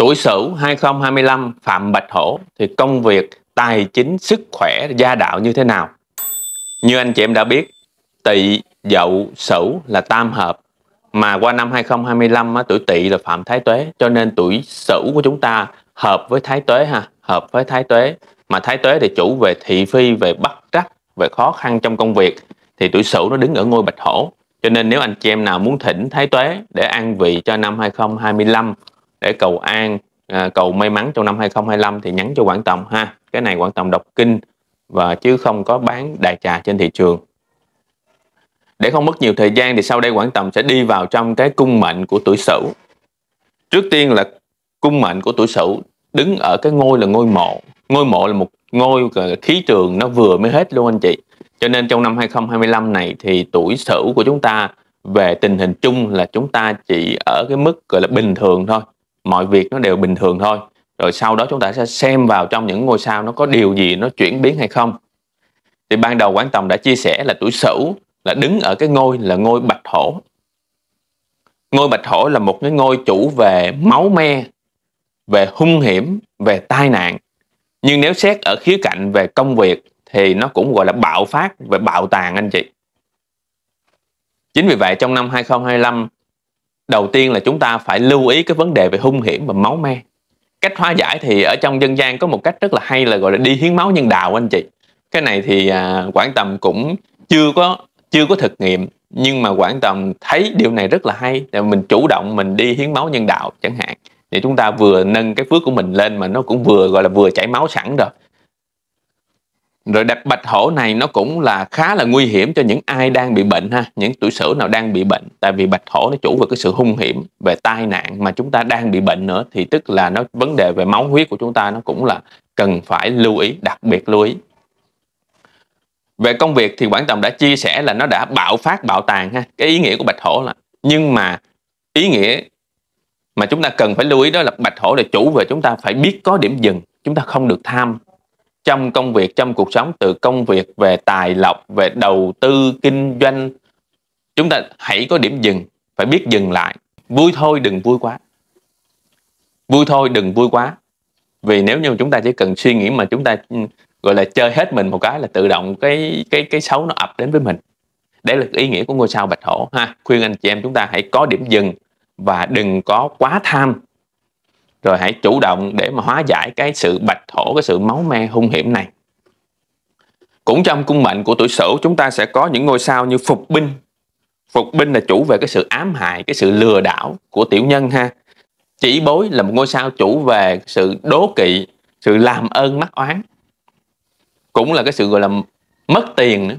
tuổi Sửu 2025 Phạm Bạch Hổ thì công việc, tài chính, sức khỏe, gia đạo như thế nào? Như anh chị em đã biết, Tỵ, Dậu, Sửu là tam hợp mà qua năm 2025 tuổi Tỵ là Phạm Thái Tuế cho nên tuổi Sửu của chúng ta hợp với Thái Tuế ha, hợp với Thái Tuế mà Thái Tuế thì chủ về thị phi, về bất trắc, về khó khăn trong công việc thì tuổi Sửu nó đứng ở ngôi Bạch Hổ. Cho nên nếu anh chị em nào muốn thỉnh Thái Tuế để an vị cho năm 2025 để cầu an à, cầu may mắn trong năm 2025 thì nhắn cho quản tổng ha cái này quản tổng đọc kinh và chứ không có bán đại trà trên thị trường để không mất nhiều thời gian thì sau đây quản tổng sẽ đi vào trong cái cung mệnh của tuổi Sửu trước tiên là cung mệnh của tuổi Sửu đứng ở cái ngôi là ngôi mộ ngôi mộ là một ngôi khí trường nó vừa mới hết luôn anh chị cho nên trong năm 2025 này thì tuổi Sửu của chúng ta về tình hình chung là chúng ta chỉ ở cái mức gọi là bình thường thôi mọi việc nó đều bình thường thôi rồi sau đó chúng ta sẽ xem vào trong những ngôi sao nó có điều gì nó chuyển biến hay không thì ban đầu quán tòng đã chia sẻ là tuổi sửu là đứng ở cái ngôi là ngôi bạch hổ ngôi bạch hổ là một cái ngôi chủ về máu me về hung hiểm về tai nạn nhưng nếu xét ở khía cạnh về công việc thì nó cũng gọi là bạo phát về bạo tàn anh chị chính vì vậy trong năm 2025 đầu tiên là chúng ta phải lưu ý cái vấn đề về hung hiểm và máu me cách hóa giải thì ở trong dân gian có một cách rất là hay là gọi là đi hiến máu nhân đạo anh chị cái này thì à, quảng tầm cũng chưa có chưa có thực nghiệm nhưng mà quảng tầm thấy điều này rất là hay là mình chủ động mình đi hiến máu nhân đạo chẳng hạn để chúng ta vừa nâng cái phước của mình lên mà nó cũng vừa gọi là vừa chảy máu sẵn rồi rồi đặt bạch hổ này nó cũng là khá là nguy hiểm cho những ai đang bị bệnh ha những tuổi sửu nào đang bị bệnh tại vì bạch hổ nó chủ về cái sự hung hiểm về tai nạn mà chúng ta đang bị bệnh nữa thì tức là nó vấn đề về máu huyết của chúng ta nó cũng là cần phải lưu ý đặc biệt lưu ý về công việc thì quảng tổng đã chia sẻ là nó đã bạo phát bạo tàn ha cái ý nghĩa của bạch hổ là nhưng mà ý nghĩa mà chúng ta cần phải lưu ý đó là bạch hổ là chủ về chúng ta phải biết có điểm dừng chúng ta không được tham trong công việc trong cuộc sống từ công việc về tài lộc về đầu tư kinh doanh chúng ta hãy có điểm dừng phải biết dừng lại vui thôi đừng vui quá vui thôi đừng vui quá vì nếu như chúng ta chỉ cần suy nghĩ mà chúng ta gọi là chơi hết mình một cái là tự động cái cái cái xấu nó ập đến với mình đấy là ý nghĩa của ngôi sao bạch hổ ha khuyên anh chị em chúng ta hãy có điểm dừng và đừng có quá tham rồi hãy chủ động để mà hóa giải cái sự bạch thổ cái sự máu me hung hiểm này cũng trong cung mệnh của tuổi sửu chúng ta sẽ có những ngôi sao như phục binh phục binh là chủ về cái sự ám hại cái sự lừa đảo của tiểu nhân ha chỉ bối là một ngôi sao chủ về sự đố kỵ sự làm ơn mắc oán cũng là cái sự gọi là mất tiền nữa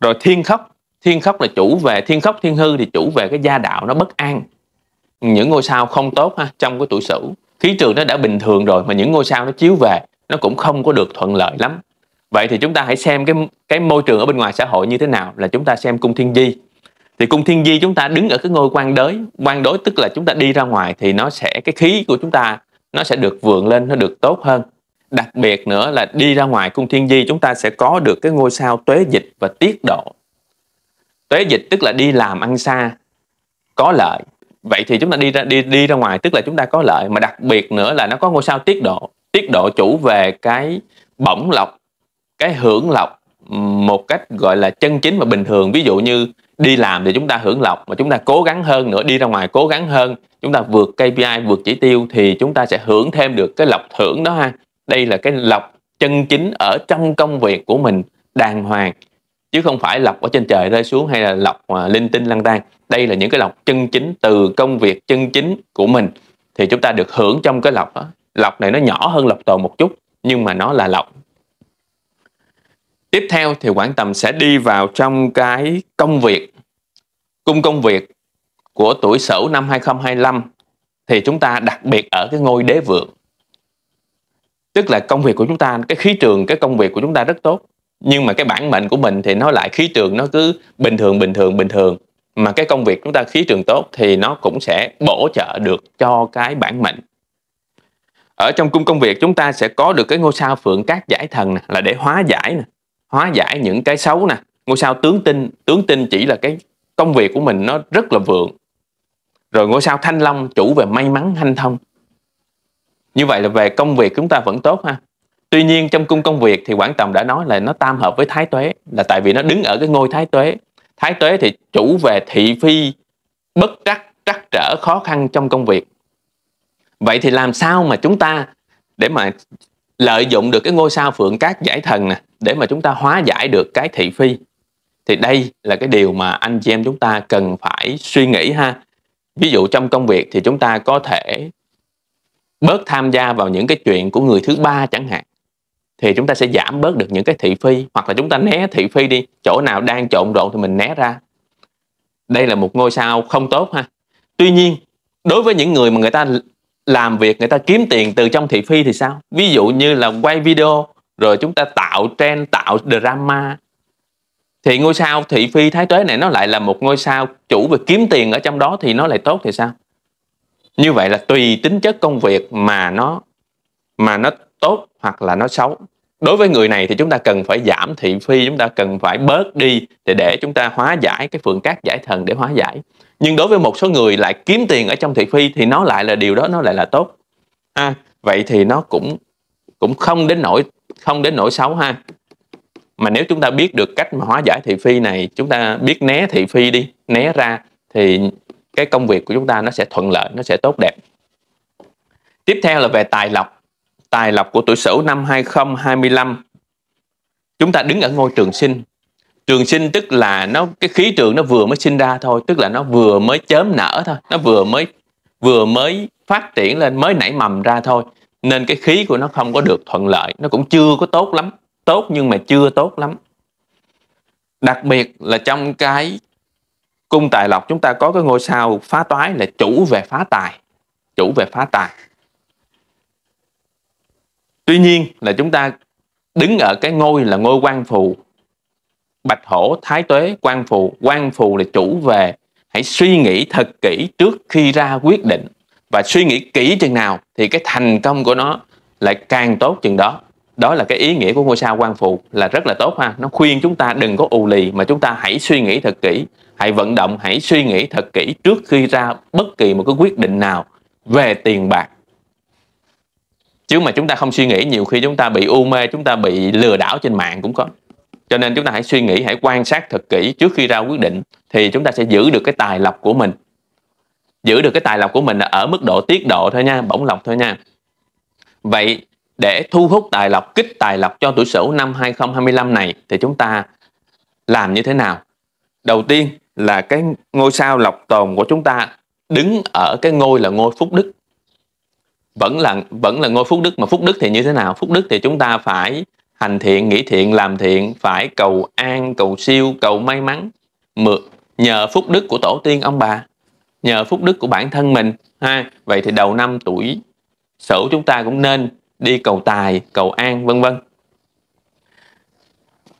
rồi thiên khóc thiên khóc là chủ về thiên khóc thiên hư thì chủ về cái gia đạo nó bất an những ngôi sao không tốt ha trong cái tuổi Sửu khí trường nó đã bình thường rồi mà những ngôi sao nó chiếu về nó cũng không có được thuận lợi lắm vậy thì chúng ta hãy xem cái cái môi trường ở bên ngoài xã hội như thế nào là chúng ta xem cung thiên di thì cung thiên di chúng ta đứng ở cái ngôi quan đới quan đối tức là chúng ta đi ra ngoài thì nó sẽ cái khí của chúng ta nó sẽ được vượng lên nó được tốt hơn đặc biệt nữa là đi ra ngoài cung thiên di chúng ta sẽ có được cái ngôi sao tuế dịch và tiết độ tuế dịch tức là đi làm ăn xa có lợi vậy thì chúng ta đi ra đi đi ra ngoài tức là chúng ta có lợi mà đặc biệt nữa là nó có ngôi sao tiết độ tiết độ chủ về cái bổng lộc cái hưởng lộc một cách gọi là chân chính và bình thường ví dụ như đi làm thì chúng ta hưởng lộc mà chúng ta cố gắng hơn nữa đi ra ngoài cố gắng hơn chúng ta vượt KPI vượt chỉ tiêu thì chúng ta sẽ hưởng thêm được cái lộc thưởng đó ha đây là cái lộc chân chính ở trong công việc của mình đàng hoàng chứ không phải lọc ở trên trời rơi xuống hay là lọc à, linh tinh lăng tan đây là những cái lọc chân chính từ công việc chân chính của mình thì chúng ta được hưởng trong cái lọc đó. lọc này nó nhỏ hơn lọc tồn một chút nhưng mà nó là lọc tiếp theo thì quản tầm sẽ đi vào trong cái công việc cung công việc của tuổi Sửu năm 2025 thì chúng ta đặc biệt ở cái ngôi đế vượng. Tức là công việc của chúng ta, cái khí trường, cái công việc của chúng ta rất tốt. Nhưng mà cái bản mệnh của mình thì nó lại khí trường nó cứ bình thường, bình thường, bình thường mà cái công việc chúng ta khí trường tốt thì nó cũng sẽ bổ trợ được cho cái bản mệnh ở trong cung công việc chúng ta sẽ có được cái ngôi sao phượng các giải thần nè, là để hóa giải nè, hóa giải những cái xấu nè ngôi sao tướng tinh tướng tinh chỉ là cái công việc của mình nó rất là vượng rồi ngôi sao thanh long chủ về may mắn hanh thông như vậy là về công việc chúng ta vẫn tốt ha tuy nhiên trong cung công việc thì quản tầm đã nói là nó tam hợp với thái tuế là tại vì nó đứng ở cái ngôi thái tuế thái tuế thì chủ về thị phi bất trắc trắc trở khó khăn trong công việc vậy thì làm sao mà chúng ta để mà lợi dụng được cái ngôi sao phượng cát giải thần nè để mà chúng ta hóa giải được cái thị phi thì đây là cái điều mà anh chị em chúng ta cần phải suy nghĩ ha ví dụ trong công việc thì chúng ta có thể bớt tham gia vào những cái chuyện của người thứ ba chẳng hạn thì chúng ta sẽ giảm bớt được những cái thị phi hoặc là chúng ta né thị phi đi chỗ nào đang trộn rộn thì mình né ra đây là một ngôi sao không tốt ha tuy nhiên đối với những người mà người ta làm việc người ta kiếm tiền từ trong thị phi thì sao ví dụ như là quay video rồi chúng ta tạo trend tạo drama thì ngôi sao thị phi thái tuế này nó lại là một ngôi sao chủ về kiếm tiền ở trong đó thì nó lại tốt thì sao như vậy là tùy tính chất công việc mà nó mà nó tốt hoặc là nó xấu đối với người này thì chúng ta cần phải giảm thị phi chúng ta cần phải bớt đi để để chúng ta hóa giải cái phượng cát giải thần để hóa giải nhưng đối với một số người lại kiếm tiền ở trong thị phi thì nó lại là điều đó nó lại là tốt à, vậy thì nó cũng cũng không đến nỗi không đến nỗi xấu ha mà nếu chúng ta biết được cách mà hóa giải thị phi này chúng ta biết né thị phi đi né ra thì cái công việc của chúng ta nó sẽ thuận lợi nó sẽ tốt đẹp tiếp theo là về tài lộc tài lộc của tuổi Sửu năm 2025 chúng ta đứng ở ngôi trường sinh. Trường sinh tức là nó cái khí trường nó vừa mới sinh ra thôi, tức là nó vừa mới chớm nở thôi, nó vừa mới vừa mới phát triển lên, mới nảy mầm ra thôi. Nên cái khí của nó không có được thuận lợi, nó cũng chưa có tốt lắm, tốt nhưng mà chưa tốt lắm. Đặc biệt là trong cái cung tài lộc chúng ta có cái ngôi sao phá toái là chủ về phá tài, chủ về phá tài tuy nhiên là chúng ta đứng ở cái ngôi là ngôi quan phù bạch hổ thái tuế quan phù quan phù là chủ về hãy suy nghĩ thật kỹ trước khi ra quyết định và suy nghĩ kỹ chừng nào thì cái thành công của nó lại càng tốt chừng đó đó là cái ý nghĩa của ngôi sao quan phụ là rất là tốt ha nó khuyên chúng ta đừng có ù lì mà chúng ta hãy suy nghĩ thật kỹ hãy vận động hãy suy nghĩ thật kỹ trước khi ra bất kỳ một cái quyết định nào về tiền bạc chứ mà chúng ta không suy nghĩ nhiều khi chúng ta bị u mê chúng ta bị lừa đảo trên mạng cũng có cho nên chúng ta hãy suy nghĩ hãy quan sát thật kỹ trước khi ra quyết định thì chúng ta sẽ giữ được cái tài lộc của mình giữ được cái tài lộc của mình là ở mức độ tiết độ thôi nha bổng lộc thôi nha vậy để thu hút tài lộc kích tài lộc cho tuổi sửu năm 2025 này thì chúng ta làm như thế nào đầu tiên là cái ngôi sao lộc tồn của chúng ta đứng ở cái ngôi là ngôi phúc đức vẫn là vẫn là ngôi phúc đức mà phúc đức thì như thế nào phúc đức thì chúng ta phải hành thiện nghĩ thiện làm thiện phải cầu an cầu siêu cầu may mắn mượn nhờ phúc đức của tổ tiên ông bà nhờ phúc đức của bản thân mình ha vậy thì đầu năm tuổi sửu chúng ta cũng nên đi cầu tài cầu an vân vân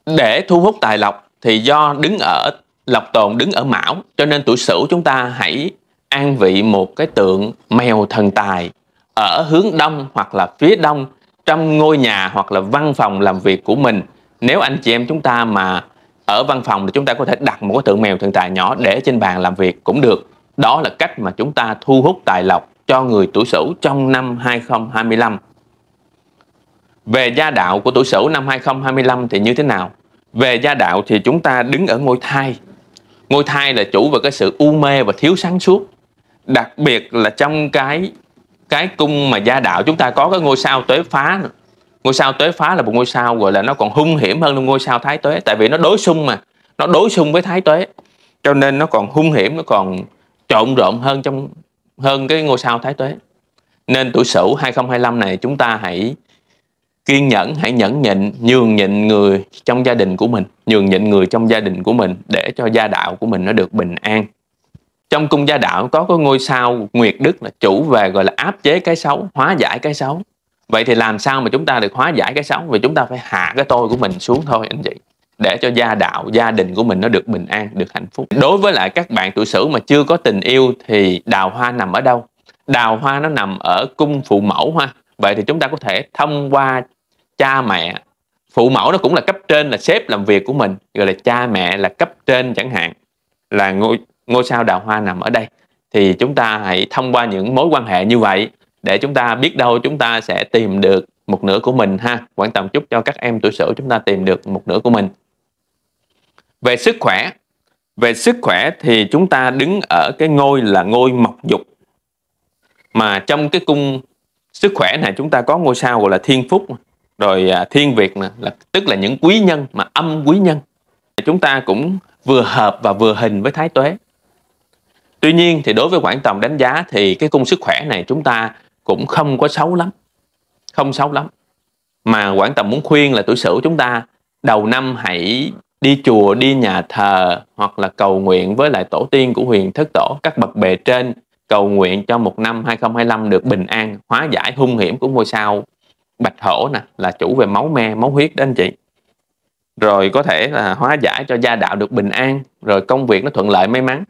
để thu hút tài lộc thì do đứng ở lộc tồn đứng ở mão cho nên tuổi sửu chúng ta hãy an vị một cái tượng mèo thần tài ở hướng đông hoặc là phía đông trong ngôi nhà hoặc là văn phòng làm việc của mình nếu anh chị em chúng ta mà ở văn phòng thì chúng ta có thể đặt một cái tượng mèo thần tài nhỏ để trên bàn làm việc cũng được đó là cách mà chúng ta thu hút tài lộc cho người tuổi Sửu trong năm 2025 về gia đạo của tuổi Sửu năm 2025 thì như thế nào về gia đạo thì chúng ta đứng ở ngôi thai ngôi thai là chủ về cái sự u mê và thiếu sáng suốt đặc biệt là trong cái cái cung mà gia đạo chúng ta có cái ngôi sao tuế phá ngôi sao tuế phá là một ngôi sao gọi là nó còn hung hiểm hơn ngôi sao thái tuế tại vì nó đối xung mà nó đối xung với thái tuế cho nên nó còn hung hiểm nó còn trộn rộn hơn trong hơn cái ngôi sao thái tuế nên tuổi Sửu 2025 này chúng ta hãy kiên nhẫn hãy nhẫn nhịn nhường nhịn người trong gia đình của mình nhường nhịn người trong gia đình của mình để cho gia đạo của mình nó được bình an trong cung gia đạo có cái ngôi sao nguyệt đức là chủ về gọi là áp chế cái xấu hóa giải cái xấu vậy thì làm sao mà chúng ta được hóa giải cái xấu vì chúng ta phải hạ cái tôi của mình xuống thôi anh chị để cho gia đạo gia đình của mình nó được bình an được hạnh phúc đối với lại các bạn tuổi sửu mà chưa có tình yêu thì đào hoa nằm ở đâu đào hoa nó nằm ở cung phụ mẫu ha vậy thì chúng ta có thể thông qua cha mẹ phụ mẫu nó cũng là cấp trên là sếp làm việc của mình rồi là cha mẹ là cấp trên chẳng hạn là ngôi ngôi sao đào hoa nằm ở đây thì chúng ta hãy thông qua những mối quan hệ như vậy để chúng ta biết đâu chúng ta sẽ tìm được một nửa của mình ha quan tâm chút cho các em tuổi sửu chúng ta tìm được một nửa của mình về sức khỏe về sức khỏe thì chúng ta đứng ở cái ngôi là ngôi mộc dục mà trong cái cung sức khỏe này chúng ta có ngôi sao gọi là thiên phúc rồi à, thiên việt nè là tức là những quý nhân mà âm quý nhân chúng ta cũng vừa hợp và vừa hình với thái tuế Tuy nhiên thì đối với quản Tầm đánh giá thì cái cung sức khỏe này chúng ta cũng không có xấu lắm. Không xấu lắm. Mà quản Tầm muốn khuyên là tuổi Sửu chúng ta đầu năm hãy đi chùa, đi nhà thờ hoặc là cầu nguyện với lại tổ tiên của huyền thất tổ các bậc bề trên cầu nguyện cho một năm 2025 được bình an, hóa giải hung hiểm của ngôi sao Bạch Hổ nè, là chủ về máu me, máu huyết đó anh chị. Rồi có thể là hóa giải cho gia đạo được bình an, rồi công việc nó thuận lợi may mắn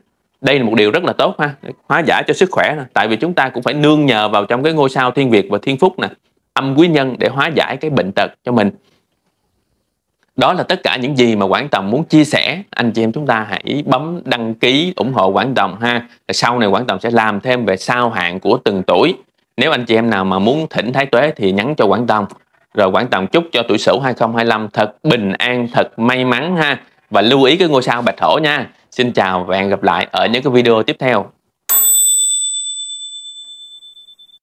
đây là một điều rất là tốt ha hóa giải cho sức khỏe nè tại vì chúng ta cũng phải nương nhờ vào trong cái ngôi sao thiên việt và thiên phúc nè âm quý nhân để hóa giải cái bệnh tật cho mình đó là tất cả những gì mà quản Tầm muốn chia sẻ anh chị em chúng ta hãy bấm đăng ký ủng hộ quản Tầm ha sau này quản Tầm sẽ làm thêm về sao hạn của từng tuổi nếu anh chị em nào mà muốn thỉnh thái tuế thì nhắn cho quản Tầm rồi quản Tầm chúc cho tuổi Sửu 2025 thật bình an thật may mắn ha và lưu ý cái ngôi sao bạch thổ nha xin chào và hẹn gặp lại ở những cái video tiếp theo